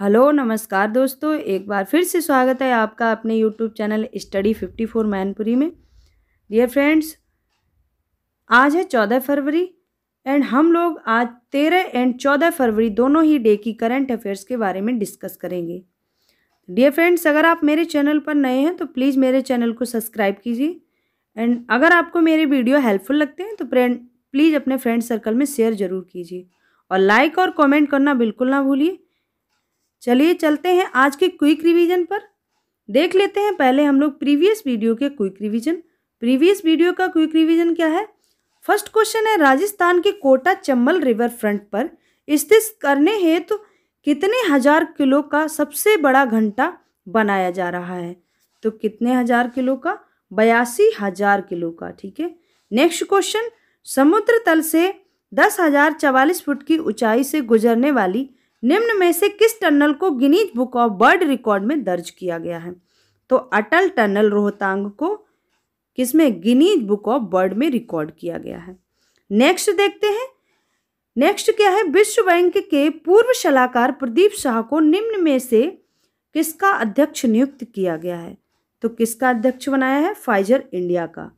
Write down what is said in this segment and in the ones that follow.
hello नमस्कार दोस्तों एक बार फिर से स्वागत है आपका अपने YouTube channel study fifty four Mainpuri में डियर फ्रेंड्स आज है चौदह फरवरी एंड हम लोग आज तेरह एंड चौदह फरवरी दोनों ही डे की करंट अफेयर्स के बारे में डिस्कस करेंगे डियर फ्रेंड्स अगर आप मेरे चैनल पर नए हैं तो प्लीज़ मेरे चैनल को सब्सक्राइब कीजिए एंड अगर आपको मेरे वीडियो हेल्पफुल लगते हैं तो फ्रेंड प्लीज़ अपने फ्रेंड सर्कल में शेयर ज़रूर कीजिए और लाइक और कमेंट करना बिल्कुल ना भूलिए चलिए चलते हैं आज के क्विक रिवीजन पर देख लेते हैं पहले हम लोग प्रीवियस वीडियो के क्विक रिवीजन प्रीवियस वीडियो का क्विक रिवीजन क्या है फर्स्ट क्वेश्चन है राजस्थान के कोटा चंबल रिवर फ्रंट पर स्थित करने हेतु तो कितने हजार किलो का सबसे बड़ा घंटा बनाया जा रहा है तो कितने हजार किलो का बयासी हजार किलो का ठीक है नेक्स्ट क्वेश्चन समुद्र तल से दस हजार चवालीस फुट की ऊंचाई से गुजरने वाली निम्न में से किस टनल को Guinness book of world record में दर्ज किया गया है तो अटल टनल रोहतांग को किसमें गिनीज बुक ऑफ वर्ल्ड में रिकॉर्ड किया गया है नेक्स्ट देखते हैं नेक्स्ट क्या है विश्व बैंक के पूर्व सलाहकार प्रदीप शाह को निम्न में से किसका अध्यक्ष नियुक्त किया गया है तो किसका अध्यक्ष बनाया है फाइजर इंडिया का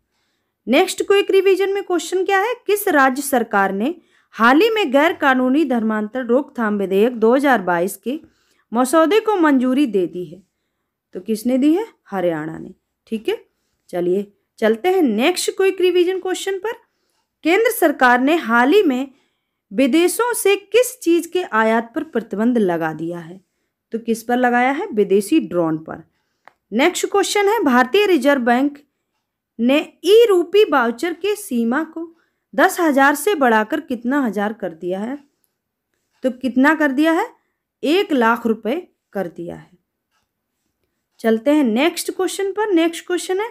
नेक्स्ट क्विक रिवीजन में क्वेश्चन क्या है किस राज्य सरकार ने हाल ही में गैर कानूनी धर्मांतर रोकथाम विधेयक 2022 के मसौदे को मंजूरी दे दी है तो किसने दी है हरियाणा ने ठीक है चलिए चलते हैं नेक्स्ट क्विक रिवीजन क्वेश्चन पर केंद्र सरकार ने हाल ही में विदेशों से किस चीज़ के आयात पर प्रतिबंध लगा दिया है तो किस पर लगाया है विदेशी ड्रोन पर नेक्स्ट क्वेश्चन है भारतीय रिजर्व बैंक ने ई रूपी बाउचर के सीमा को दस हजार से बढ़ाकर कितना हजार कर दिया है तो कितना कर दिया है एक लाख रुपए कर दिया है चलते हैं नेक्स्ट क्वेश्चन पर नेक्स्ट क्वेश्चन है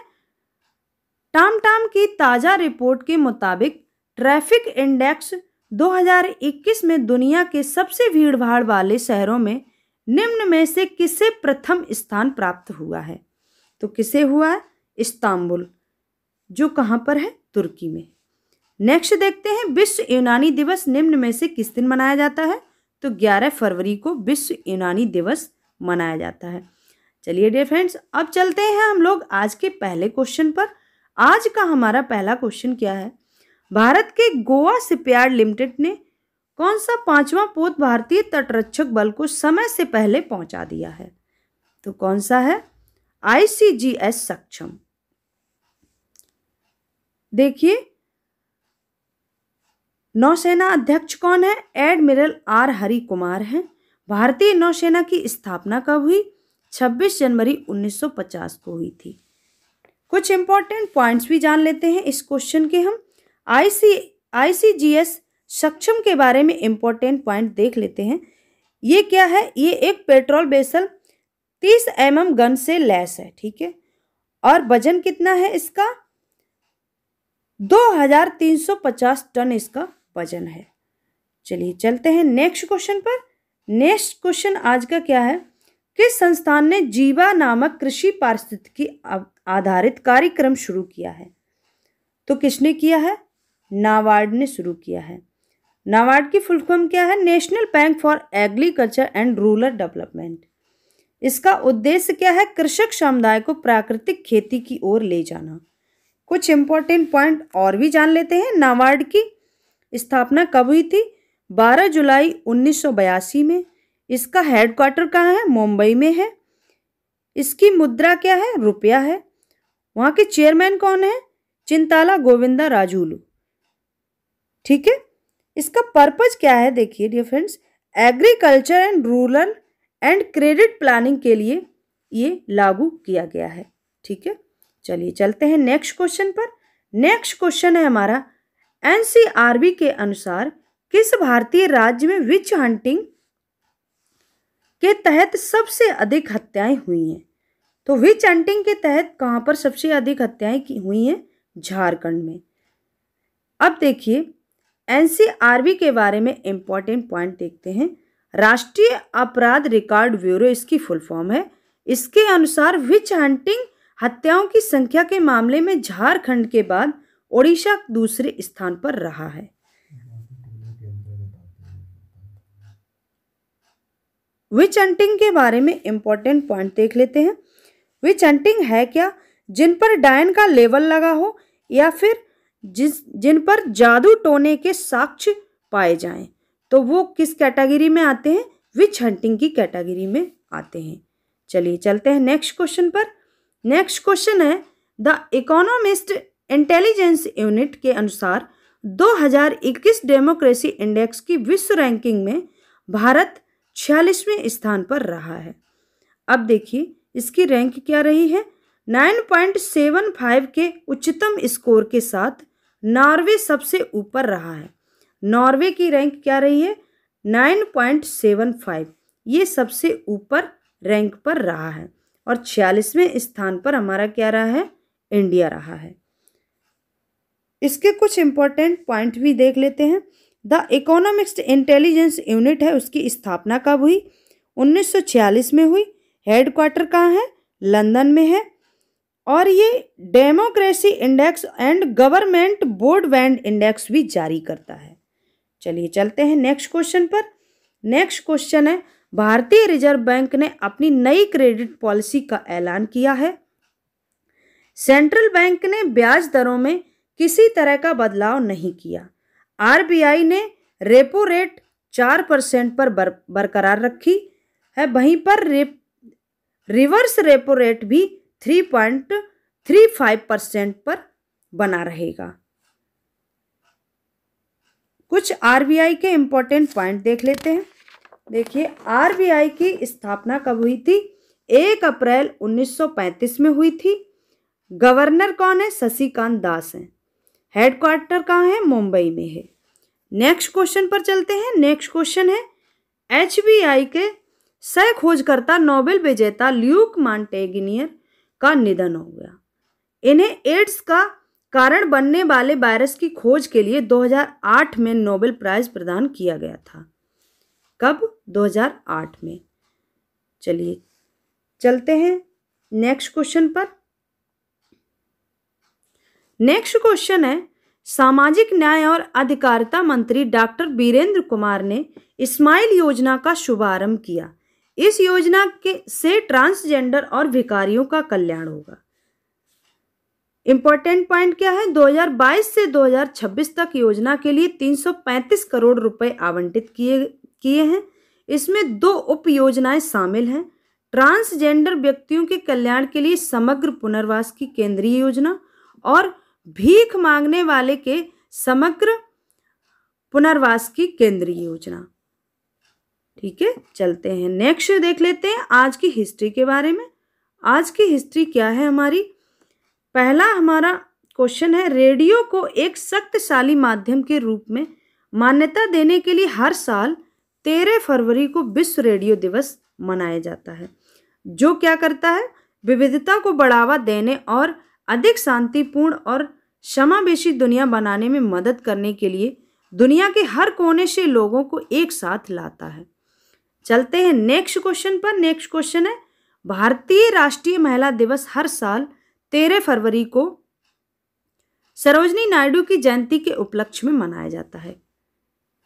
टाम टाम की ताज़ा रिपोर्ट के मुताबिक ट्रैफिक इंडेक्स 2021 में दुनिया के सबसे भीड़ भाड़ वाले शहरों में निम्न में से किसे प्रथम स्थान प्राप्त हुआ है तो किसे हुआ है इस्तांबुल जो कहाँ पर है तुर्की में नेक्स्ट देखते हैं विश्व यूनानी दिवस निम्न में से किस दिन मनाया जाता है तो 11 फरवरी को विश्व यूनानी दिवस मनाया जाता है चलिए डियर फ्रेंड्स अब चलते हैं हम लोग आज के पहले क्वेश्चन पर आज का हमारा पहला क्वेश्चन क्या है भारत के गोवा सिपयार्ड लिमिटेड ने कौन सा पांचवा पोत भारतीय तटरक्षक बल को समय से पहले पहुंचा दिया है तो कौन सा है आईसीजीएस सक्षम देखिए नौसेना अध्यक्ष कौन है एडमिरल आर हरि कुमार हैं भारतीय नौसेना की स्थापना कब हुई 26 जनवरी 1950 को हुई थी कुछ इंपॉर्टेंट पॉइंट्स भी जान लेते हैं इस क्वेश्चन के हम आईसी आईसीजीएस सक्षम के बारे में इम्पोर्टेंट पॉइंट देख लेते हैं ये क्या है ये एक पेट्रोल बेसल तीस एम एम गन से लैस है ठीक है और वजन कितना है इसका 2350 टन इसका वजन है चलिए चलते हैं नेक्स्ट क्वेश्चन पर नेक्स्ट क्वेश्चन आज का क्या है किस संस्थान ने जीवा नामक कृषि पारिस्थितिकी आधारित कार्यक्रम शुरू किया है तो किसने किया है नाबार्ड ने शुरू किया है नाबार्ड की फुल फॉर्म क्या है national bank for agriculture and rural development इसका उद्देश्य क्या है कृषक समुदाय को प्राकृतिक खेती की ओर ले जाना कुछ इंपॉर्टेंट पॉइंट और भी जान लेते हैं नाबार्ड की स्थापना कब हुई थी 12 जुलाई 1982 में इसका हेडक्वार्टर कहाँ है मुंबई में है इसकी मुद्रा क्या है रुपया है वहाँ के चेयरमैन कौन है चिंताला गोविंदा राजूलू ठीक है इसका पर्पज क्या है देखिए dear friends agriculture and rural and credit planning के लिए ये लागू किया गया है ठीक है चलिए चलते हैं नेक्स्ट क्वेश्चन पर नेक्स्ट क्वेश्चन है हमारा एनसीआरबी के अनुसार किस भारतीय राज्य में विच हंटिंग के तहत सबसे अधिक हत्याएं हुई हैं तो विच हंटिंग के तहत कहां पर सबसे अधिक हत्याएं की हुई हैं झारखंड में अब देखिए एनसीआरबी के बारे में इम्पॉर्टेंट पॉइंट देखते हैं राष्ट्रीय अपराध रिकॉर्ड ब्यूरो इसकी फुल फॉर्म है इसके अनुसार विच हंटिंग हत्याओं की संख्या के मामले में झारखंड के बाद ओडिशा दूसरे स्थान पर रहा है विच हंटिंग के बारे में इंपॉर्टेंट पॉइंट देख लेते हैं विच हंटिंग है क्या जिन पर डायन का लेवल लगा हो या फिर जिस जिन पर जादू टोने के साक्ष्य पाए जाएं तो वो किस कैटेगरी में आते हैं विच हंटिंग की कैटेगरी में आते हैं चलिए चलते हैं नेक्स्ट क्वेश्चन पर नेक्स्ट क्वेश्चन है द इकोनॉमिस्ट इंटेलिजेंस यूनिट के अनुसार 2021 डेमोक्रेसी इंडेक्स की विश्व रैंकिंग में भारत छियालीसवें स्थान पर रहा है अब देखिए इसकी रैंक क्या रही है 9.75 के उच्चतम स्कोर के साथ नॉर्वे सबसे ऊपर रहा है नॉर्वे की रैंक क्या रही है 9.75 ये सबसे ऊपर रैंक पर रहा है और छियालीसवें स्थान पर हमारा क्या रहा है इंडिया रहा है इसके कुछ इम्पोर्टेंट पॉइंट भी देख लेते हैं द इकोनॉमिक्स इंटेलिजेंस यूनिट है उसकी स्थापना कब हुई 1946 में हुई हेडक्वार्टर कहाँ है लंदन में है और ये democracy index and government board band index भी जारी करता है चलिए चलते हैं नेक्स्ट क्वेश्चन पर नेक्स्ट क्वेश्चन है भारतीय रिजर्व बैंक ने अपनी नई क्रेडिट पॉलिसी का ऐलान किया है सेंट्रल बैंक ने ब्याज दरों में किसी तरह का बदलाव नहीं किया आरबीआई ने रेपो रेट चार परसेंट पर बर, बरकरार रखी है वहीं पर रेप रिवर्स रेपो रेट भी three point three five percent पर बना रहेगा कुछ आरबीआई के इम्पोर्टेंट पॉइंट देख लेते हैं देखिए आरबीआई की स्थापना कब हुई थी एक अप्रैल 1935 में हुई थी गवर्नर कौन है शशिकांत दास हैं हेड क्वार्टर कहाँ है मुंबई में है नेक्स्ट क्वेश्चन पर चलते हैं नेक्स्ट क्वेश्चन है एच के सह खोजकर्ता नोबेल विजेता ल्यूक मांटेगिनियर का निधन हो गया इन्हें एड्स का कारण बनने वाले वायरस की खोज के लिए 2008 में नोबेल प्राइज प्रदान किया गया था कब 2008 में चलिए चलते हैं नेक्स्ट क्वेश्चन पर नेक्स्ट क्वेश्चन है सामाजिक न्याय और अधिकारिता मंत्री डॉक्टर बीरेंद्र कुमार ने स्माइल योजना का शुभारंभ किया इस योजना के से ट्रांसजेंडर और भिकारियों का कल्याण होगा इम्पोर्टेंट पॉइंट क्या है 2022 से 2026 तक योजना के लिए 335 करोड़ रुपए आवंटित किए किए हैं इसमें दो उप योजनाएं शामिल हैं ट्रांसजेंडर व्यक्तियों के कल्याण के लिए समग्र पुनर्वास की केंद्रीय योजना और भीख मांगने वाले के समग्र पुनर्वास की केंद्रीय योजना ठीक है चलते हैं नेक्स्ट देख लेते हैं आज की हिस्ट्री के बारे में आज की हिस्ट्री क्या है हमारी पहला हमारा क्वेश्चन है रेडियो को एक शक्तिशाली माध्यम के रूप में मान्यता देने के लिए हर साल तेरह फरवरी को विश्व रेडियो दिवस मनाया जाता है जो क्या करता है विविधता को बढ़ावा देने और अधिक शांतिपूर्ण और क्षमावेशी दुनिया बनाने में मदद करने के लिए दुनिया के हर कोने से लोगों को एक साथ लाता है चलते हैं नेक्स्ट क्वेश्चन पर नेक्स्ट क्वेश्चन है भारतीय राष्ट्रीय महिला दिवस हर साल तेरह फरवरी को सरोजनी नायडू की जयंती के उपलक्ष्य में मनाया जाता है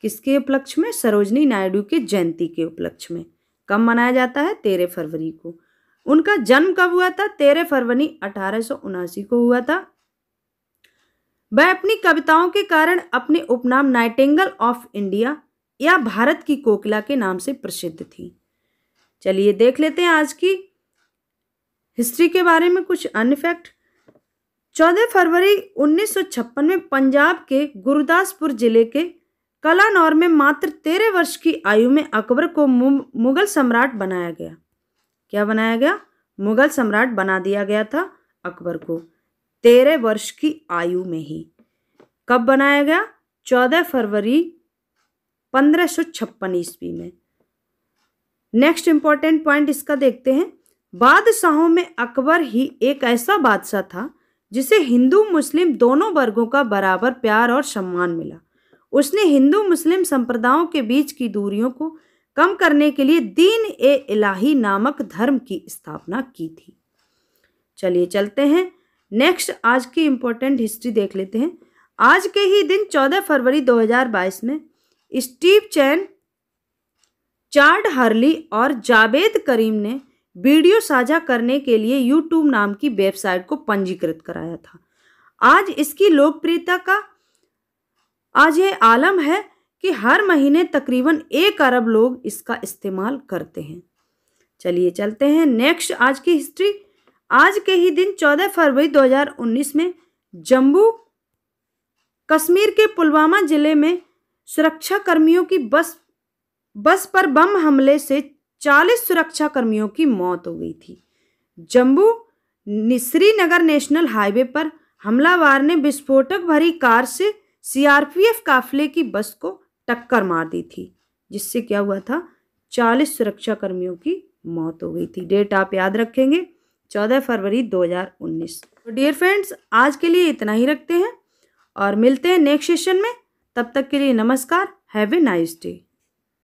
किसके उपलक्ष्य में सरोजनी नायडू के जयंती के उपलक्ष्य में कब मनाया जाता है तेरह फरवरी को उनका जन्म कब हुआ था तेरह फरवरी अठारह को हुआ था वह अपनी कविताओं के कारण अपने उपनाम नाइटेंगल ऑफ इंडिया या भारत की कोकिला के नाम से प्रसिद्ध थी चलिए देख लेते हैं आज की हिस्ट्री के बारे में कुछ अन्य फैक्ट चौदह फरवरी 1956 में पंजाब के गुरुदासपुर जिले के कलानौर में मात्र तेरह वर्ष की आयु में अकबर को मुगल सम्राट बनाया गया क्या बनाया गया मुगल सम्राट बना दिया गया था अकबर को तेरह वर्ष की आयु में ही कब बनाया गया चौदह फरवरी पंद्रह सौ छप्पन ईस्वी में नेक्स्ट इंपॉर्टेंट पॉइंट इसका देखते हैं बादशाहों में अकबर ही एक ऐसा बादशाह था जिसे हिंदू मुस्लिम दोनों वर्गों का बराबर प्यार और सम्मान मिला उसने हिंदू मुस्लिम संप्रदायों के बीच की दूरियों को कम करने के लिए दीन ए इलाही नामक धर्म की स्थापना की थी चलिए चलते हैं नेक्स्ट आज की इम्पोर्टेंट हिस्ट्री देख लेते हैं आज के ही दिन 14 फरवरी 2022 में स्टीव चैन चार्ड हर्ली और जावेद करीम ने वीडियो साझा करने के लिए यूट्यूब नाम की वेबसाइट को पंजीकृत कराया था आज इसकी लोकप्रियता का आज ये आलम है कि हर महीने तकरीबन एक अरब लोग इसका इस्तेमाल करते हैं चलिए चलते हैं नेक्स्ट आज की हिस्ट्री आज के ही दिन 14 फरवरी 2019 में जम्मू कश्मीर के पुलवामा जिले में सुरक्षा कर्मियों की बस बस पर बम हमले से 40 सुरक्षा कर्मियों की मौत हो गई थी जम्मू श्रीनगर नेशनल हाईवे पर हमलावर ने विस्फोटक भरी कार से सीआरपीएफ काफिले की बस को टक्कर मार दी थी जिससे क्या हुआ था चालीस सुरक्षा कर्मियों की मौत हो गई थी डेट आप याद रखेंगे चौदह फरवरी 2019 तो डियर फ्रेंड्स आज के लिए इतना ही रखते हैं और मिलते हैं नेक्स्ट सेशन में तब तक के लिए नमस्कार हैव ए नाइस डे